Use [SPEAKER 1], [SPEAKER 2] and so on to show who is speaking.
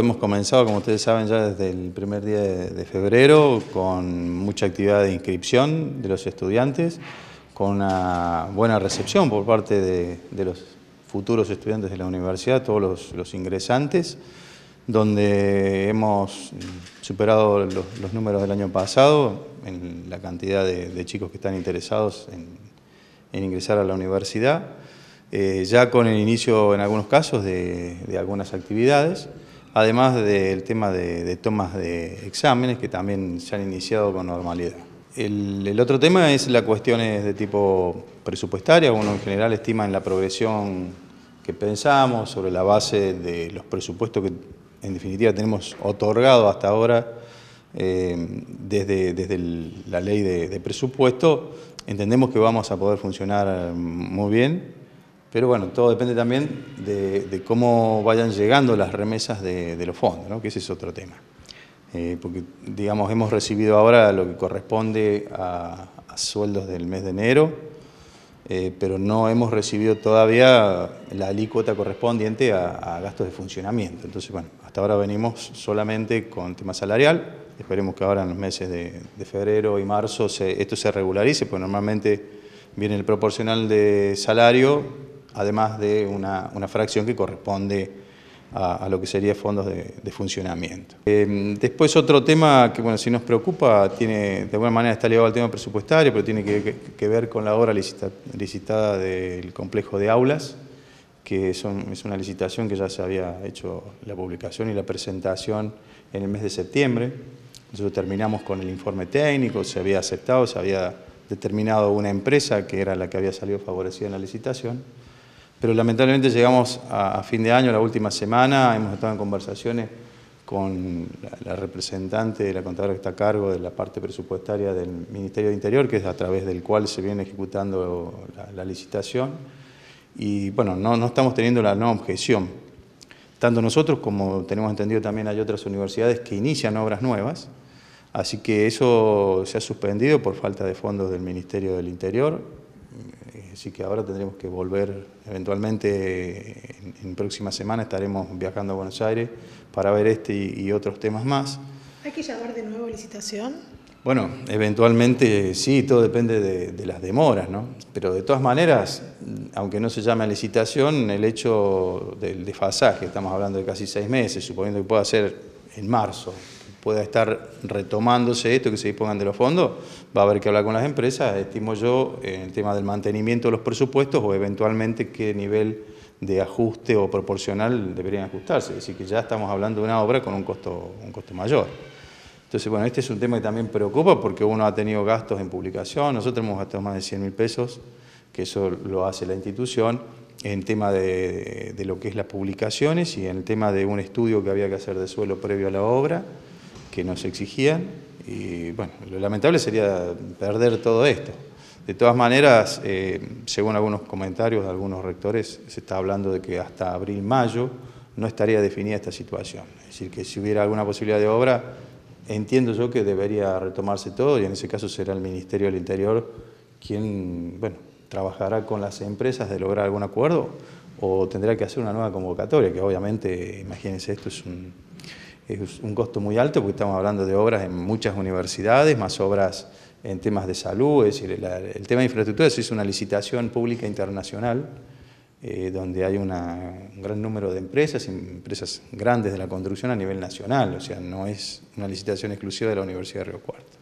[SPEAKER 1] Hemos comenzado, como ustedes saben, ya desde el primer día de, febrero con mucha actividad de inscripción de los estudiantes, con una buena recepción por parte de, los futuros estudiantes de la universidad, todos los, ingresantes, donde hemos superado los, números del año pasado en la cantidad de, chicos que están interesados en, ingresar a la universidad, eh, ya con el inicio en algunos casos de algunas actividades además del tema de, tomas de exámenes que también se han iniciado con normalidad. El, otro tema es la cuestión de tipo presupuestaria. Uno en general estima en la progresión que pensamos sobre la base de los presupuestos que en definitiva tenemos otorgado hasta ahora eh, desde, desde la ley de presupuesto. Entendemos que vamos a poder funcionar muy bien pero bueno, todo depende también de, cómo vayan llegando las remesas de, los fondos, que ese es otro tema. Eh, porque, digamos, hemos recibido ahora lo que corresponde a, sueldos del mes de enero, eh, pero no hemos recibido todavía la alícuota correspondiente a, gastos de funcionamiento. Entonces, bueno, hasta ahora venimos solamente con tema salarial. Esperemos que ahora en los meses de, febrero y marzo esto se regularice, porque normalmente viene el proporcional de salario además de una, fracción que corresponde a, lo que sería fondos de, funcionamiento. Eh, después otro tema que, bueno, si nos preocupa, tiene, de alguna manera está ligado al tema presupuestario, pero tiene que, ver con la obra licitada del complejo de aulas, que es una licitación que ya se había hecho la publicación y la presentación en el mes de septiembre. Nosotros terminamos con el informe técnico, se había aceptado, se había determinado una empresa que era la que había salido favorecida en la licitación pero lamentablemente llegamos a, fin de año, la última semana, hemos estado en conversaciones con la, representante de la contadora que está a cargo de la parte presupuestaria del Ministerio de Interior, que es a través del cual se viene ejecutando la, licitación, y bueno, no, no estamos teniendo la no objeción. Tanto nosotros como tenemos entendido también hay otras universidades que inician obras nuevas, así que eso se ha suspendido por falta de fondos del Ministerio del Interior, Así que ahora tendremos que volver eventualmente eh, en, próxima semana estaremos viajando a Buenos Aires para ver este y, otros temas más. ¿Hay que llamar de nuevo licitación? Bueno, eventualmente eh, sí, todo depende de, de, las demoras, ¿no? Pero de todas maneras, aunque no se llame licitación, el hecho del desfasaje, estamos hablando de casi seis meses, suponiendo que pueda ser en marzo, pueda estar retomándose esto, que se dispongan de los fondos, va a haber que hablar con las empresas, estimo yo, en el tema del mantenimiento de los presupuestos o eventualmente qué nivel de ajuste o proporcional deberían ajustarse. Es decir, que ya estamos hablando de una obra con un costo, un costo mayor. Entonces, bueno, este es un tema que también preocupa porque uno ha tenido gastos en publicación, nosotros hemos gastado más de 100 mil pesos, que eso lo hace la institución, en tema de, de lo que es las publicaciones y en el tema de un estudio que había que hacer de suelo previo a la obra que nos exigían y bueno, lo lamentable sería perder todo esto. De todas maneras, eh, según algunos comentarios de algunos rectores, se está hablando de que hasta abril-mayo no estaría definida esta situación. Es decir, que si hubiera alguna posibilidad de obra, entiendo yo que debería retomarse todo y en ese caso será el Ministerio del Interior quien bueno, trabajará con las empresas de lograr algún acuerdo o tendrá que hacer una nueva convocatoria, que obviamente, imagínense, esto es un es un costo muy alto porque estamos hablando de obras en muchas universidades, más obras en temas de salud, es decir, el tema de infraestructura es una licitación pública internacional eh, donde hay un gran número de empresas, empresas grandes de la construcción a nivel nacional, o sea, no es una licitación exclusiva de la Universidad de Río Cuarto.